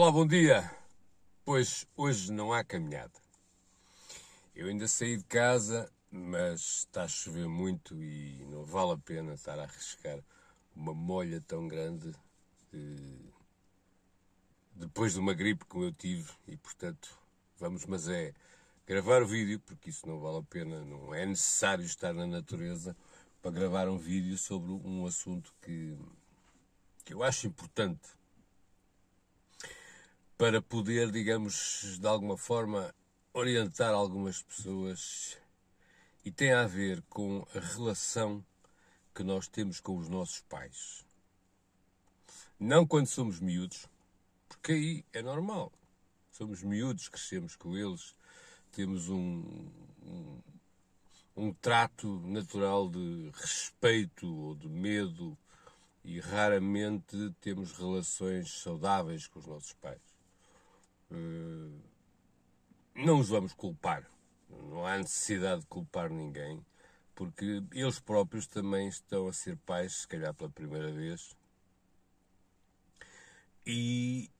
Olá, bom dia! Pois hoje não há caminhada. Eu ainda saí de casa, mas está a chover muito e não vale a pena estar a arriscar uma molha tão grande eh, depois de uma gripe como eu tive e portanto vamos, mas é gravar o vídeo, porque isso não vale a pena, não é necessário estar na natureza para gravar um vídeo sobre um assunto que, que eu acho importante para poder, digamos, de alguma forma orientar algumas pessoas e tem a ver com a relação que nós temos com os nossos pais. Não quando somos miúdos, porque aí é normal. Somos miúdos, crescemos com eles, temos um, um, um trato natural de respeito ou de medo e raramente temos relações saudáveis com os nossos pais. Hum, não os vamos culpar. Não há necessidade de culpar ninguém, porque eles próprios também estão a ser pais, se calhar pela primeira vez, e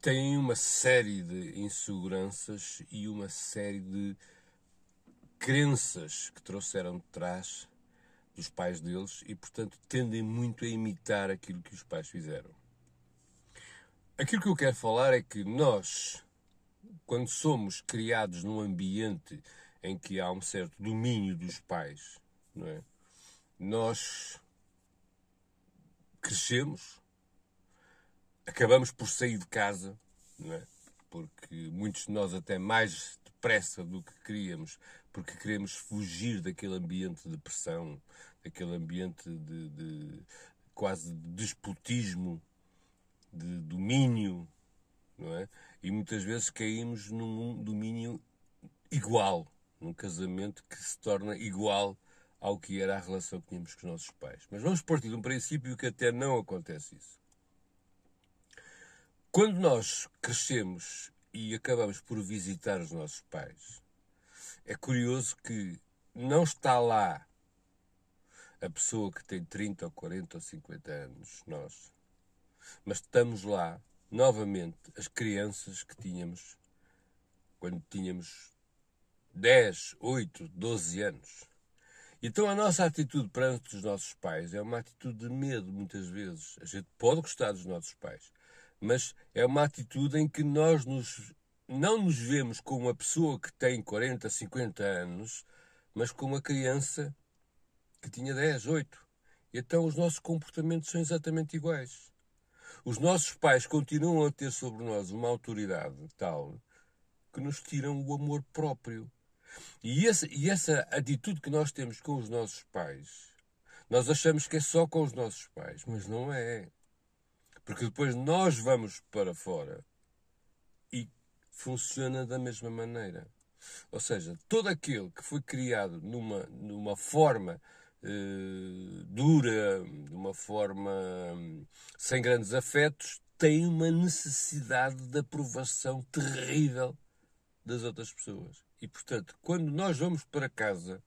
têm uma série de inseguranças e uma série de crenças que trouxeram de trás dos pais deles e, portanto, tendem muito a imitar aquilo que os pais fizeram. Aquilo que eu quero falar é que nós, quando somos criados num ambiente em que há um certo domínio dos pais, não é? Nós crescemos, acabamos por sair de casa, não é? Porque muitos de nós até mais depressa do que queríamos, porque queremos fugir daquele ambiente de pressão, daquele ambiente de, de quase de despotismo de domínio, não é? E muitas vezes caímos num domínio igual, num casamento que se torna igual ao que era a relação que tínhamos com os nossos pais. Mas vamos partir de um princípio que até não acontece isso. Quando nós crescemos e acabamos por visitar os nossos pais, é curioso que não está lá a pessoa que tem 30 ou 40 ou 50 anos, nós, mas estamos lá, novamente, as crianças que tínhamos quando tínhamos 10, 8, 12 anos. Então a nossa atitude perante os nossos pais é uma atitude de medo, muitas vezes. A gente pode gostar dos nossos pais, mas é uma atitude em que nós nos, não nos vemos como uma pessoa que tem 40, 50 anos, mas como uma criança que tinha 10, 8. Então os nossos comportamentos são exatamente iguais. Os nossos pais continuam a ter sobre nós uma autoridade tal que nos tiram o amor próprio. E, esse, e essa atitude que nós temos com os nossos pais, nós achamos que é só com os nossos pais, mas não é. Porque depois nós vamos para fora e funciona da mesma maneira. Ou seja, todo aquele que foi criado numa, numa forma eh, dura, de uma forma hum, sem grandes afetos, tem uma necessidade de aprovação terrível das outras pessoas. E, portanto, quando nós vamos para casa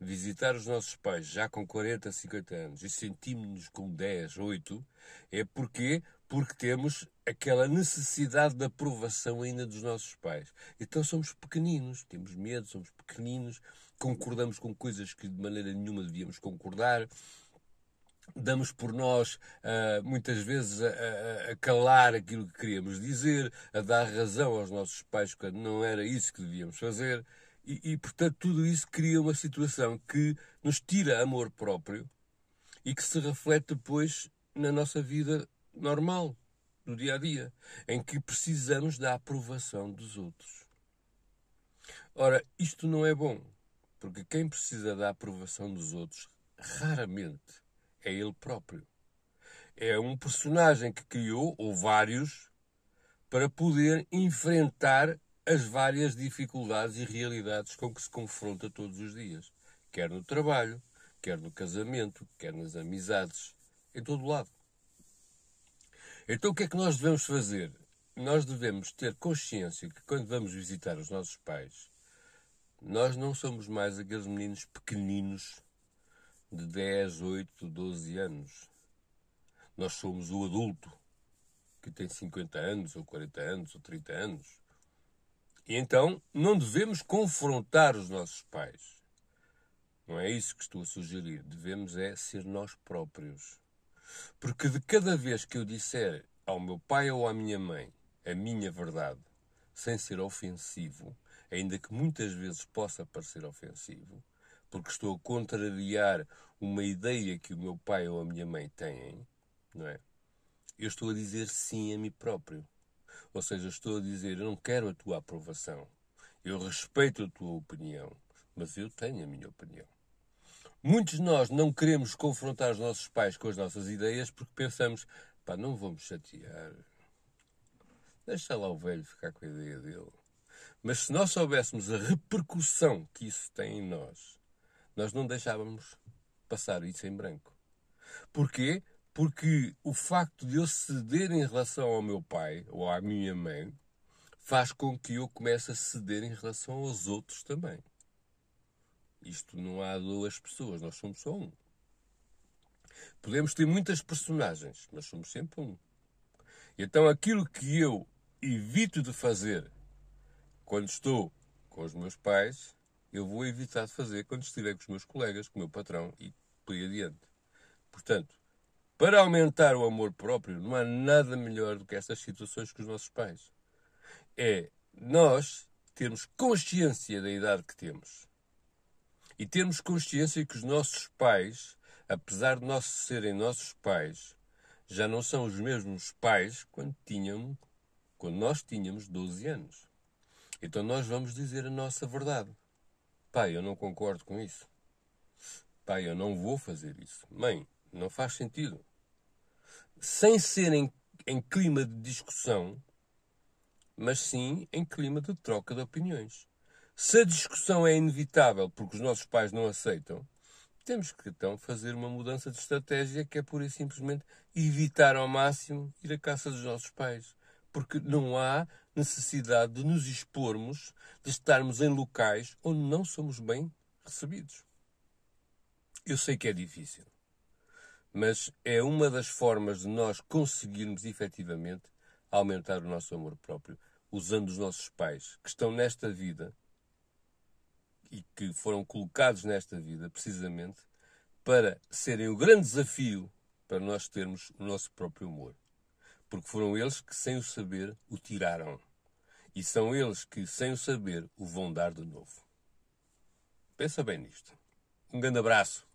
visitar os nossos pais já com 40, 50 anos e sentimos-nos com 10, 8, é porque porque temos aquela necessidade de aprovação ainda dos nossos pais. Então somos pequeninos, temos medo, somos pequeninos, concordamos com coisas que de maneira nenhuma devíamos concordar, damos por nós uh, muitas vezes a, a, a, calar aquilo que queríamos dizer, a dar razão aos nossos pais quando não era isso que devíamos fazer, e, e portanto tudo isso cria uma situação que nos tira amor próprio e que se reflete depois na nossa vida normal, do dia a dia, em que precisamos da aprovação dos outros. Ora, isto não é bom, porque quem precisa da aprovação dos outros raramente é ele próprio. É um personagem que criou, ou vários, para poder enfrentar as várias dificuldades e realidades com que se confronta todos os dias, quer no trabalho, quer no casamento, quer nas amizades, em todo lado. Então o que é que nós devemos fazer? Nós devemos ter consciência que quando vamos visitar os nossos pais, nós não somos mais aqueles meninos pequeninos de 10, 8, 12 anos. Nós somos o adulto que tem 50 anos, ou 40 anos, ou 30 anos. E então não devemos confrontar os nossos pais. Não é isso que estou a sugerir. Devemos é ser nós próprios. Porque de cada vez que eu disser ao meu pai ou à minha mãe a minha verdade, sem ser ofensivo, ainda que muitas vezes possa parecer ofensivo, porque estou a contrariar uma ideia que o meu pai ou a minha mãe têm, não é? Eu estou a dizer sim a mim próprio. Ou seja, estou a dizer eu não quero a tua aprovação. Eu respeito a tua opinião, mas eu tenho a minha opinião. Muitos de nós não queremos confrontar os nossos pais com as nossas ideias porque pensamos, pá, não vamos chatear. Deixa lá o velho ficar com a ideia dele. Mas se nós soubéssemos a repercussão que isso tem em nós, nós não deixávamos passar isso em branco. Porquê? Porque o facto de eu ceder em relação ao meu pai ou à minha mãe faz com que eu comece a ceder em relação aos outros também. Isto não há duas pessoas, nós somos só um. Podemos ter muitas personagens, mas somos sempre um. Então aquilo que eu evito de fazer quando estou com os meus pais, eu vou evitar de fazer quando estiver com os meus colegas, com o meu patrão e por aí adiante. Portanto, para aumentar o amor próprio, não há nada melhor do que estas situações com os nossos pais. É nós termos consciência da idade que temos e termos consciência que os nossos pais, apesar de nós serem nossos pais, já não são os mesmos pais quando tínhamos, quando nós tínhamos 12 anos. Então nós vamos dizer a nossa verdade. Pai, eu não concordo com isso. Pai, eu não vou fazer isso. Mãe, não faz sentido. Sem ser em, em clima de discussão, mas sim em clima de troca de opiniões. Se a discussão é inevitável porque os nossos pais não aceitam, temos que então fazer uma mudança de estratégia que é pura e simplesmente evitar ao máximo ir à caça dos nossos pais. Porque não há necessidade de nos expormos, de estarmos em locais onde não somos bem recebidos. Eu sei que é difícil, mas é uma das formas de nós conseguirmos efetivamente aumentar o nosso amor próprio, usando os nossos pais, que estão nesta vida e que foram colocados nesta vida, precisamente, para serem o grande desafio para nós termos o nosso próprio amor. Porque foram eles que, sem o saber, o tiraram. E são eles que, sem o saber, o vão dar de novo. Pensa bem nisto. Um grande abraço.